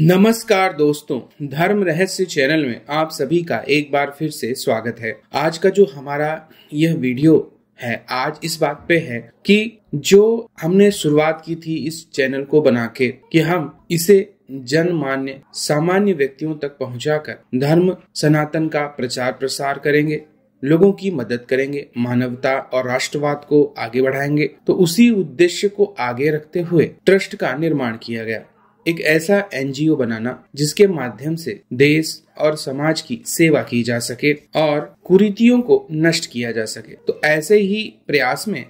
नमस्कार दोस्तों धर्म रहस्य चैनल में आप सभी का एक बार फिर से स्वागत है आज का जो हमारा यह वीडियो है आज इस बात पे है कि जो हमने शुरुआत की थी इस चैनल को बना के कि हम इसे जनमान्य सामान्य व्यक्तियों तक पहुंचाकर धर्म सनातन का प्रचार प्रसार करेंगे लोगों की मदद करेंगे मानवता और राष्ट्रवाद को आगे बढ़ाएंगे तो उसी उद्देश्य को आगे रखते हुए ट्रस्ट का निर्माण किया गया एक ऐसा एनजीओ बनाना जिसके माध्यम से देश और समाज की सेवा की जा सके और कुरीतियों को नष्ट किया जा सके तो ऐसे ही प्रयास में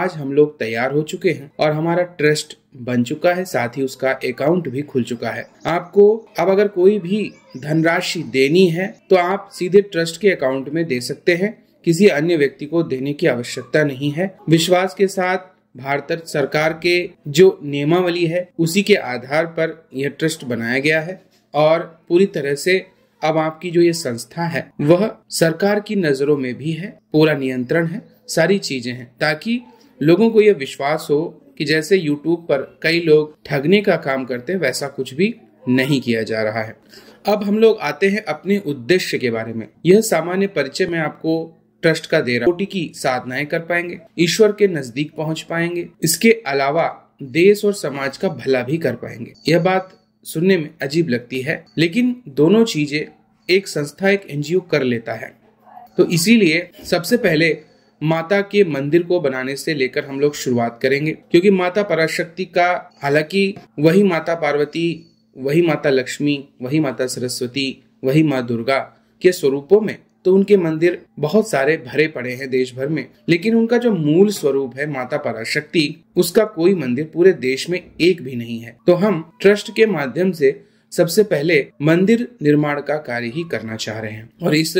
आज हम लोग तैयार हो चुके हैं और हमारा ट्रस्ट बन चुका है साथ ही उसका अकाउंट भी खुल चुका है आपको अब अगर कोई भी धनराशि देनी है तो आप सीधे ट्रस्ट के अकाउंट में दे सकते हैं किसी अन्य व्यक्ति को देने की आवश्यकता नहीं है विश्वास के साथ भारत सरकार के जो नियमावली है उसी के आधार पर यह ट्रस्ट बनाया गया है और पूरी तरह से अब आपकी जो ये संस्था है वह सरकार की नजरों में भी है पूरा नियंत्रण है सारी चीजें हैं ताकि लोगों को यह विश्वास हो कि जैसे YouTube पर कई लोग ठगने का काम करते हैं वैसा कुछ भी नहीं किया जा रहा है अब हम लोग आते हैं अपने उद्देश्य के बारे में यह सामान्य परिचय मैं आपको ट्रस्ट का दे रहा कोटि की साधनाएं कर पाएंगे ईश्वर के नजदीक पहुंच पाएंगे इसके अलावा देश और समाज का भला भी कर पाएंगे यह बात सुनने में अजीब लगती है लेकिन दोनों चीजें एक संस्था एक एनजीओ कर लेता है तो इसीलिए सबसे पहले माता के मंदिर को बनाने से लेकर हम लोग शुरुआत करेंगे क्योंकि माता पराशक्ति का हालांकि वही माता पार्वती वही माता लक्ष्मी वही माता सरस्वती वही माँ दुर्गा के स्वरूपों में तो उनके मंदिर बहुत सारे भरे पड़े हैं देश भर में लेकिन उनका जो मूल स्वरूप है माता पराशक्ति उसका कोई मंदिर पूरे देश में एक भी नहीं है तो हम ट्रस्ट के माध्यम से सबसे पहले मंदिर निर्माण का कार्य ही करना चाह रहे हैं और इस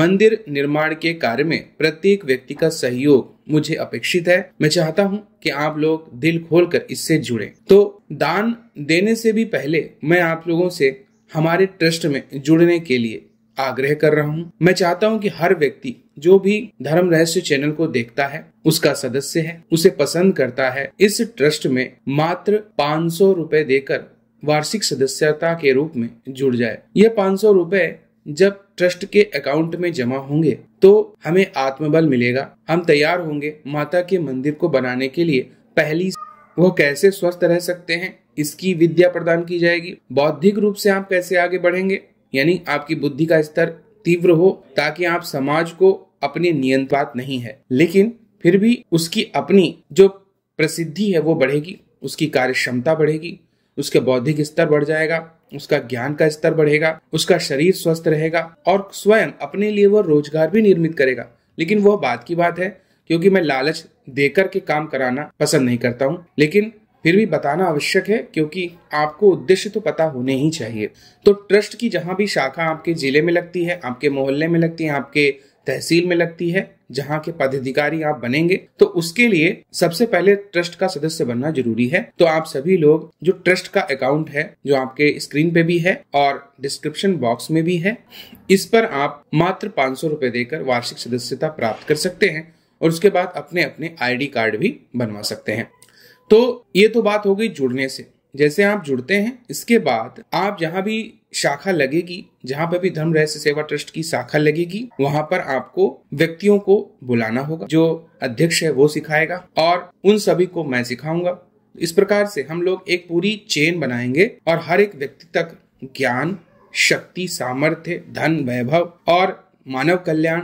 मंदिर निर्माण के कार्य में प्रत्येक व्यक्ति का सहयोग मुझे अपेक्षित है मैं चाहता हूं कि आप लोग दिल खोलकर इससे जुड़े तो दान देने से भी पहले मैं आप लोगों से हमारे ट्रस्ट में जुड़ने के लिए आग्रह कर रहा हूँ मैं चाहता हूँ कि हर व्यक्ति जो भी धर्म रहस्य चैनल को देखता है उसका सदस्य है उसे पसंद करता है इस ट्रस्ट में मात्र पाँच सौ रूपए देकर वार्षिक सदस्यता के रूप में जुड़ जाए यह पाँच सौ रूपए जब ट्रस्ट के अकाउंट में जमा होंगे तो हमें आत्मबल मिलेगा हम तैयार होंगे माता के मंदिर को बनाने के लिए पहली वो कैसे स्वस्थ रह सकते हैं इसकी विद्या प्रदान की जाएगी बौद्धिक रूप से आप कैसे आगे बढ़ेंगे यानी आपकी बुद्धि का स्तर तीव्र हो ताकि आप समाज को अपने नियंत्रणात नहीं है लेकिन फिर भी उसकी अपनी जो प्रसिद्धि है वो बढ़ेगी उसकी कार्य क्षमता बढ़ेगी उसके बौद्धिक स्तर बढ़ जाएगा उसका ज्ञान का स्तर बढ़ेगा उसका शरीर स्वस्थ रहेगा और स्वयं अपने लिए वह रोजगार भी निर्मित करेगा लेकिन वह बात की बात है क्योंकि मैं लालच देकर के काम कराना पसंद नहीं करता हूँ लेकिन फिर भी बताना आवश्यक है क्योंकि आपको उद्देश्य तो पता होने ही चाहिए तो ट्रस्ट की जहाँ भी शाखा आपके जिले में लगती है आपके मोहल्ले में लगती है आपके तहसील में लगती है जहाँ के पदाधिकारी आप बनेंगे तो उसके लिए सबसे पहले ट्रस्ट का सदस्य बनना जरूरी है तो आप सभी लोग जो ट्रस्ट का अकाउंट है जो आपके स्क्रीन पे भी है और डिस्क्रिप्शन बॉक्स में भी है इस पर आप मात्र पांच सौ देकर वार्षिक सदस्यता प्राप्त कर सकते हैं और उसके बाद अपने अपने आईडी कार्ड भी बनवा सकते हैं तो ये तो बात हो गई जुड़ने से जैसे आप जुड़ते हैं इसके बाद आप जहाँ भी शाखा लगेगी जहाँ पर भी धर्म रहस्य सेवा ट्रस्ट की शाखा लगेगी वहाँ पर आपको व्यक्तियों को बुलाना होगा जो अध्यक्ष है वो सिखाएगा और उन सभी को मैं सिखाऊंगा इस प्रकार से हम लोग एक पूरी चेन बनाएंगे और हर एक व्यक्ति तक ज्ञान शक्ति सामर्थ्य धन वैभव और मानव कल्याण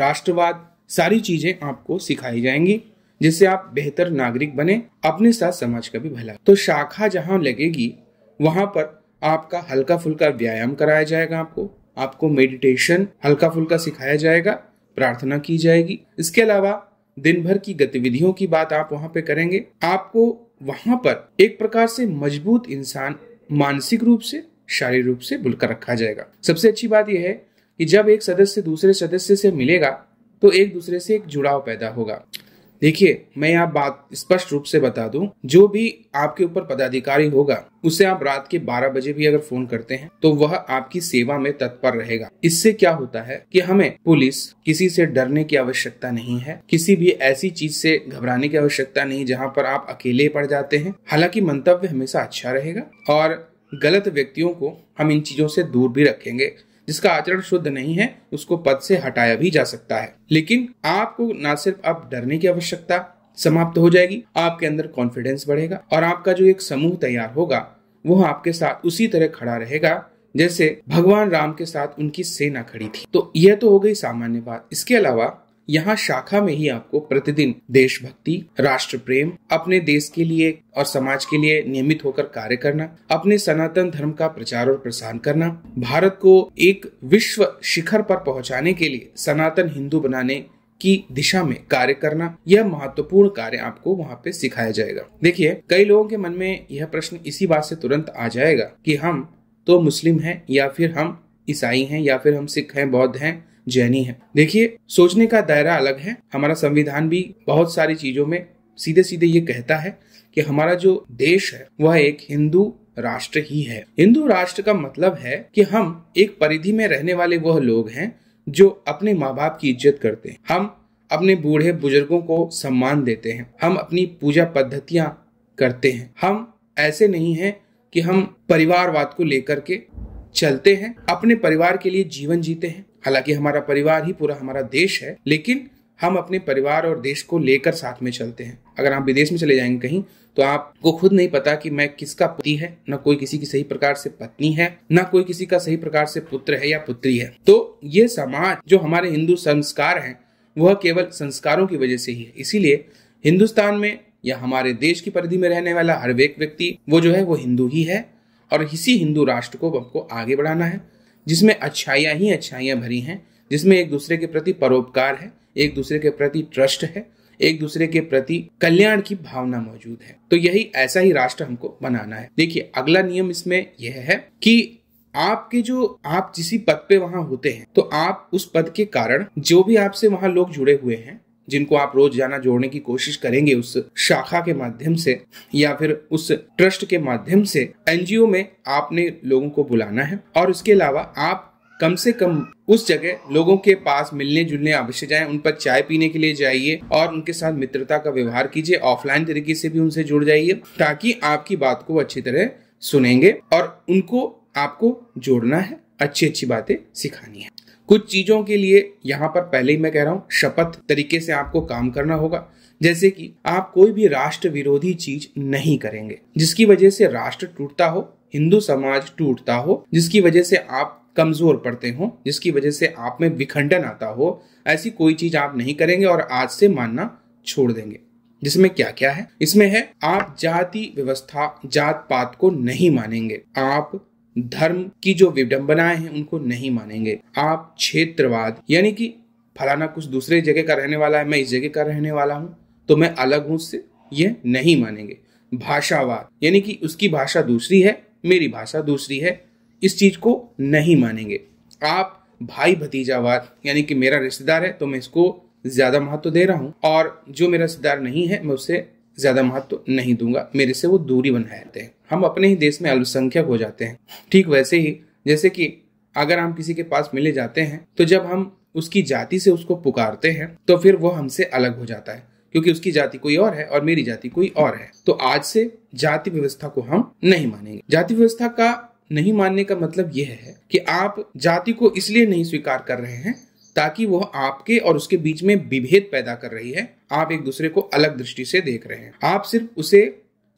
राष्ट्रवाद सारी चीजें आपको सिखाई जाएंगी जिससे आप बेहतर नागरिक बने अपने साथ समाज का भी भला तो शाखा जहाँ लगेगी वहाँ पर आपका हल्का फुल्का व्यायाम कराया जाएगा आपको आपको मेडिटेशन हल्का फुल्का सिखाया जाएगा प्रार्थना की जाएगी इसके अलावा दिन भर की गतिविधियों की बात आप वहाँ पे करेंगे आपको वहाँ पर एक प्रकार से मजबूत इंसान मानसिक रूप से शारीरिक रूप से बुलकर रखा जाएगा सबसे अच्छी बात यह है कि जब एक सदस्य दूसरे सदस्य से मिलेगा तो एक दूसरे से एक जुड़ाव पैदा होगा देखिए मैं आप बात स्पष्ट रूप से बता दूं जो भी आपके ऊपर पदाधिकारी होगा उसे आप रात के 12 बजे भी अगर फोन करते हैं तो वह आपकी सेवा में तत्पर रहेगा इससे क्या होता है कि हमें पुलिस किसी से डरने की आवश्यकता नहीं है किसी भी ऐसी चीज से घबराने की आवश्यकता नहीं जहाँ पर आप अकेले पड़ जाते हैं हालांकि मंतव्य हमेशा अच्छा रहेगा और गलत व्यक्तियों को हम इन चीजों से दूर भी रखेंगे जिसका आचरण शुद्ध नहीं है उसको पद से हटाया भी जा सकता है लेकिन आपको ना सिर्फ अब डरने की आवश्यकता समाप्त हो जाएगी आपके अंदर कॉन्फिडेंस बढ़ेगा और आपका जो एक समूह तैयार होगा वह आपके साथ उसी तरह खड़ा रहेगा जैसे भगवान राम के साथ उनकी सेना खड़ी थी तो यह तो हो गई सामान्य बात इसके अलावा यहाँ शाखा में ही आपको प्रतिदिन देशभक्ति राष्ट्र प्रेम अपने देश के लिए और समाज के लिए नियमित होकर कार्य करना अपने सनातन धर्म का प्रचार और प्रसार करना भारत को एक विश्व शिखर पर पहुंचाने के लिए सनातन हिंदू बनाने की दिशा में कार्य करना यह महत्वपूर्ण कार्य आपको वहाँ पे सिखाया जाएगा देखिए कई लोगों के मन में यह प्रश्न इसी बात से तुरंत आ जाएगा कि हम तो मुस्लिम हैं या फिर हम ईसाई हैं या फिर हम सिख हैं बौद्ध हैं जैनी है देखिए सोचने का दायरा अलग है हमारा संविधान भी बहुत सारी चीजों में सीधे सीधे ये कहता है कि हमारा जो देश है वह एक हिंदू राष्ट्र ही है हिंदू राष्ट्र का मतलब है कि हम एक परिधि में रहने वाले वह लोग हैं जो अपने माँ बाप की इज्जत करते हैं हम अपने बूढ़े बुजुर्गों को सम्मान देते हैं हम अपनी पूजा पद्धतियां करते हैं हम ऐसे नहीं हैं कि हम परिवारवाद को लेकर के चलते हैं अपने परिवार के लिए जीवन जीते हैं हालांकि हमारा परिवार ही पूरा हमारा देश है लेकिन हम अपने परिवार और देश को लेकर साथ में चलते हैं अगर आप विदेश में चले जाएंगे कहीं तो आपको खुद नहीं पता कि मैं किसका पति है न कोई किसी की सही प्रकार से पत्नी है न कोई किसी का सही प्रकार से पुत्र है या पुत्री है तो ये समाज जो हमारे हिंदू संस्कार है वह केवल संस्कारों की वजह से ही है इसीलिए हिंदुस्तान में या हमारे देश की परिधि में रहने वाला हर एक व्यक्ति वो जो है वो हिंदू ही है और इसी हिंदू राष्ट्र को हमको आगे बढ़ाना है जिसमें अच्छाइयाँ ही अच्छाइयाँ भरी हैं जिसमें एक दूसरे के प्रति परोपकार है एक दूसरे के प्रति ट्रस्ट है एक दूसरे के प्रति कल्याण की भावना मौजूद है तो यही ऐसा ही राष्ट्र हमको बनाना है देखिए अगला नियम इसमें यह है कि आपके जो आप जिस पद पे वहां होते हैं तो आप उस पद के कारण जो भी आपसे वहां लोग जुड़े हुए हैं जिनको आप रोज जाना जोड़ने की कोशिश करेंगे उस शाखा के माध्यम से या फिर उस ट्रस्ट के माध्यम से एनजीओ में आपने लोगों को बुलाना है और उसके अलावा आप कम से कम उस जगह लोगों के पास मिलने जुलने अवश्य जाएं उन पर चाय पीने के लिए जाइए और उनके साथ मित्रता का व्यवहार कीजिए ऑफलाइन तरीके से भी उनसे जुड़ जाइए ताकि आपकी बात को अच्छी तरह सुनेंगे और उनको आपको जोड़ना है अच्छी अच्छी बातें सिखानी है कुछ चीज़ों के लिए यहाँ पर पहले ही मैं कह रहा हूँ शपथ तरीके से आपको काम करना होगा जैसे कि आप कोई भी राष्ट्र विरोधी चीज नहीं करेंगे जिसकी वजह से राष्ट्र टूटता हो हिंदू समाज टूटता हो जिसकी वजह से आप कमजोर पड़ते हो जिसकी वजह से आप में विखंडन आता हो ऐसी कोई चीज आप नहीं करेंगे और आज से मानना छोड़ देंगे जिसमें क्या क्या है इसमें है आप जाति व्यवस्था जात पात को नहीं मानेंगे आप धर्म की जो विडम्बनाएं हैं उनको नहीं मानेंगे आप क्षेत्रवाद यानी कि फलाना कुछ दूसरे जगह का रहने वाला है मैं इस जगह का रहने वाला हूँ तो मैं अलग हूँ उससे ये नहीं मानेंगे भाषावाद यानी कि उसकी भाषा दूसरी है मेरी भाषा दूसरी है इस चीज को नहीं मानेंगे आप भाई भतीजावाद यानी कि मेरा रिश्तेदार है तो मैं इसको ज्यादा महत्व दे रहा हूँ और जो मेरा रिश्तेदार नहीं है मैं उससे ज्यादा महत्व तो नहीं दूंगा मेरे से वो दूरी बनाए रहते हैं हम अपने ही देश में अल्पसंख्यक हो जाते हैं ठीक वैसे ही जैसे कि अगर हम किसी के पास मिले जाते हैं तो जब हम उसकी जाति से उसको पुकारते हैं तो फिर वो हमसे अलग हो जाता है क्योंकि उसकी जाति कोई और है और मेरी जाति कोई और है तो आज से जाति व्यवस्था को हम नहीं मानेंगे जाति व्यवस्था का नहीं मानने का मतलब यह है कि आप जाति को इसलिए नहीं स्वीकार कर रहे हैं ताकि वह आपके और उसके बीच में विभेद पैदा कर रही है आप एक दूसरे को अलग दृष्टि से देख रहे हैं आप सिर्फ उसे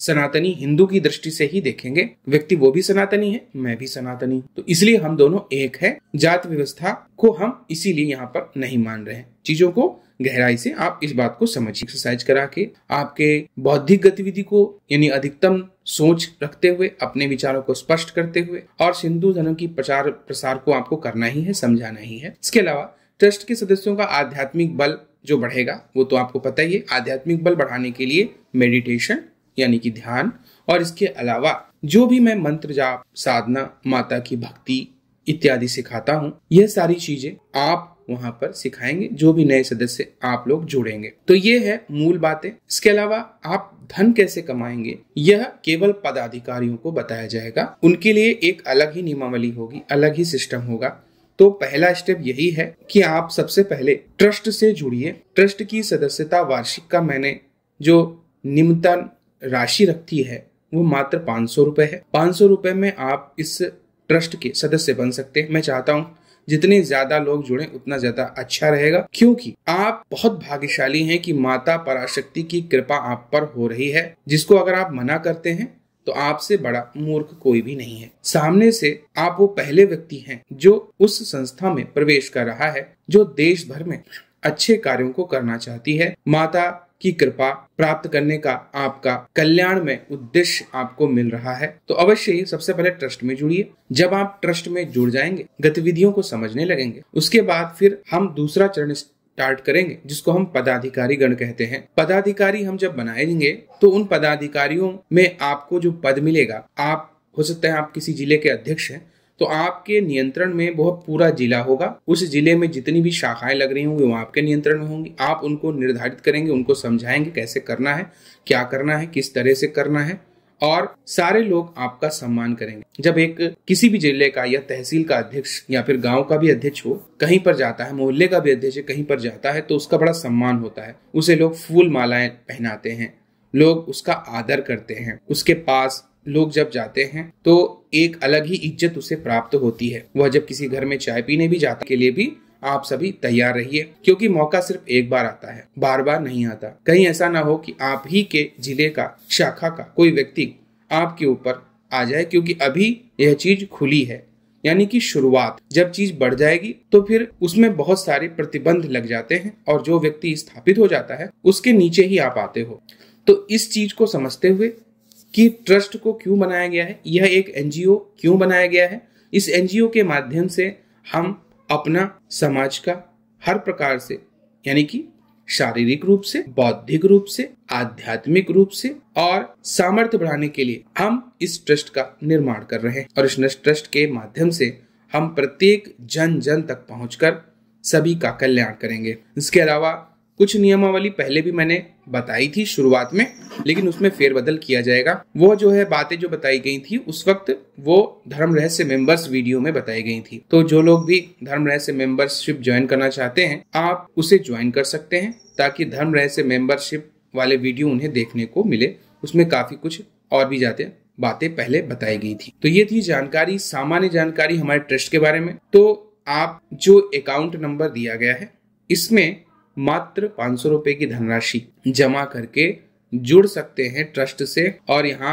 सनातनी हिंदू की दृष्टि से ही देखेंगे व्यक्ति वो भी सनातनी है मैं भी सनातनी तो इसलिए हम दोनों एक है जात व्यवस्था को हम इसीलिए यहाँ पर नहीं मान रहे हैं चीजों को गहराई से आप इस बात को समझिए एक्सरसाइज करा के आपके बौद्धिक गतिविधि को यानी अधिकतम सोच रखते हुए अपने विचारों को स्पष्ट करते हुए और सिंधु धर्म की प्रचार प्रसार को आपको करना ही है समझाना ही है इसके अलावा ट्रस्ट के सदस्यों का आध्यात्मिक बल जो बढ़ेगा वो तो आपको पता ही है आध्यात्मिक बल बढ़ाने के लिए मेडिटेशन यानी कि ध्यान और इसके अलावा जो भी मैं मंत्र जाप साधना माता की भक्ति इत्यादि सिखाता हूँ यह सारी चीजें आप वहां पर सिखाएंगे जो भी नए सदस्य आप लोग जुड़ेंगे तो ये है मूल बातें इसके अलावा आप धन कैसे कमाएंगे यह केवल पदाधिकारियों को बताया जाएगा उनके लिए एक अलग ही नियमावली होगी अलग ही सिस्टम होगा तो पहला स्टेप यही है कि आप सबसे पहले ट्रस्ट से जुड़िए ट्रस्ट की सदस्यता वार्षिक का मैंने जो निम्नतम राशि रखती है वो मात्र पाँच सौ रुपए है पाँच सौ रुपए में आप इस ट्रस्ट के सदस्य बन सकते हैं मैं चाहता हूँ जितने ज्यादा लोग जुड़े उतना ज्यादा अच्छा रहेगा क्योंकि आप बहुत भाग्यशाली हैं कि माता पराशक्ति की कृपा आप पर हो रही है जिसको अगर आप मना करते हैं तो आपसे बड़ा मूर्ख कोई भी नहीं है सामने से आप वो पहले व्यक्ति हैं जो उस संस्था में प्रवेश कर रहा है जो देश भर में अच्छे कार्यों को करना चाहती है माता की कृपा प्राप्त करने का आपका कल्याण में उद्देश्य आपको मिल रहा है तो अवश्य ही सबसे पहले ट्रस्ट में जुड़िए जब आप ट्रस्ट में जुड़ जाएंगे गतिविधियों को समझने लगेंगे उसके बाद फिर हम दूसरा चरण स्टार्ट करेंगे जिसको हम पदाधिकारी गण कहते हैं पदाधिकारी हम जब बनाएंगे तो उन पदाधिकारियों में आपको जो पद मिलेगा आप हो सकता है आप किसी जिले के अध्यक्ष हैं तो आपके नियंत्रण में वह पूरा जिला होगा उस जिले में जितनी भी शाखाएं लग रही होंगी वो आपके नियंत्रण में होंगी आप उनको निर्धारित करेंगे उनको समझाएंगे कैसे करना है क्या करना है किस तरह से करना है और सारे लोग आपका सम्मान करेंगे जब एक किसी भी जिले का या तहसील का अध्यक्ष या फिर गांव का भी अध्यक्ष हो कहीं पर जाता है मोहल्ले का भी अध्यक्ष कहीं पर जाता है तो उसका बड़ा सम्मान होता है उसे लोग फूल मालाएं पहनाते हैं लोग उसका आदर करते हैं उसके पास लोग जब जाते हैं तो एक अलग ही इज्जत उसे प्राप्त होती है वह जब किसी घर में चाय पीने भी जाता के लिए भी आप सभी तैयार रहिए क्योंकि मौका सिर्फ एक बार आता है बार बार नहीं आता कहीं ऐसा ना हो कि आप ही के जिले का शाखा का कोई व्यक्ति आपके ऊपर आ जाए क्योंकि अभी यह चीज खुली है यानी कि शुरुआत जब चीज बढ़ जाएगी तो फिर उसमें बहुत सारे प्रतिबंध लग जाते हैं और जो व्यक्ति स्थापित हो जाता है उसके नीचे ही आप आते हो तो इस चीज को समझते हुए कि ट्रस्ट को क्यों बनाया गया है यह एक एनजीओ क्यों बनाया गया है इस एनजीओ के माध्यम से हम अपना समाज का हर प्रकार से यानी कि शारीरिक रूप से बौद्धिक रूप से आध्यात्मिक रूप से और सामर्थ्य बढ़ाने के लिए हम इस ट्रस्ट का निर्माण कर रहे हैं और इस ट्रस्ट के माध्यम से हम प्रत्येक जन जन तक पहुंचकर सभी का कल्याण करेंगे इसके अलावा कुछ नियमावली पहले भी मैंने बताई थी शुरुआत में लेकिन उसमें फेरबदल किया जाएगा वो जो है बातें जो बताई गई थी उस वक्त वो धर्म रहस्य मेंबर्स वीडियो में बताई गई थी तो जो लोग भी धर्म रहस्य मेंबरशिप ज्वाइन करना चाहते हैं आप उसे ज्वाइन कर सकते हैं ताकि धर्म रहस्य मेंबरशिप वाले वीडियो उन्हें देखने को मिले उसमें काफी कुछ और भी जाते बातें पहले बताई गई थी तो ये थी जानकारी सामान्य जानकारी हमारे ट्रस्ट के बारे में तो आप जो अकाउंट नंबर दिया गया है इसमें मात्र पांच सौ रुपए की धनराशि जमा करके जुड़ सकते हैं ट्रस्ट से और यहाँ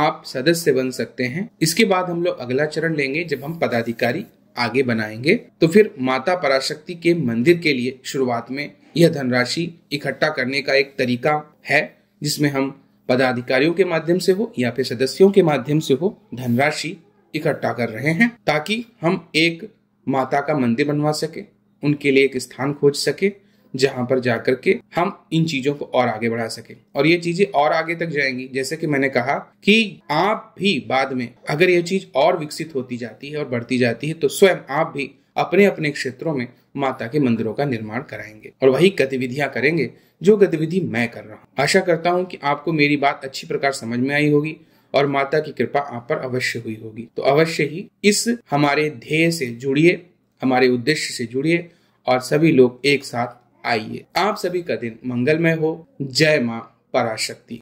आप सदस्य बन सकते हैं इसके बाद हम लोग अगला चरण लेंगे जब हम पदाधिकारी आगे बनाएंगे तो फिर माता पराशक्ति के मंदिर के लिए शुरुआत में यह धनराशि इकट्ठा करने का एक तरीका है जिसमें हम पदाधिकारियों के माध्यम से हो या फिर सदस्यों के माध्यम से हो धनराशि इकट्ठा कर रहे हैं ताकि हम एक माता का मंदिर बनवा सके उनके लिए एक स्थान खोज सके जहां पर जाकर के हम इन चीजों को और आगे बढ़ा सके और ये चीजें और आगे तक जाएंगी जैसे कि मैंने कहा कि आप भी बाद में अगर ये चीज और विकसित होती जाती है और बढ़ती जाती है तो स्वयं आप भी अपने अपने क्षेत्रों में माता के मंदिरों का निर्माण कराएंगे और वही गतिविधियां करेंगे जो गतिविधि मैं कर रहा हूँ आशा करता हूँ कि आपको मेरी बात अच्छी प्रकार समझ में आई होगी और माता की कृपा आप पर अवश्य हुई होगी तो अवश्य ही इस हमारे ध्येय से जुड़िए हमारे उद्देश्य से जुड़िए और सभी लोग एक साथ आइए आप सभी का दिन मंगलमय हो जय माँ पराशक्ति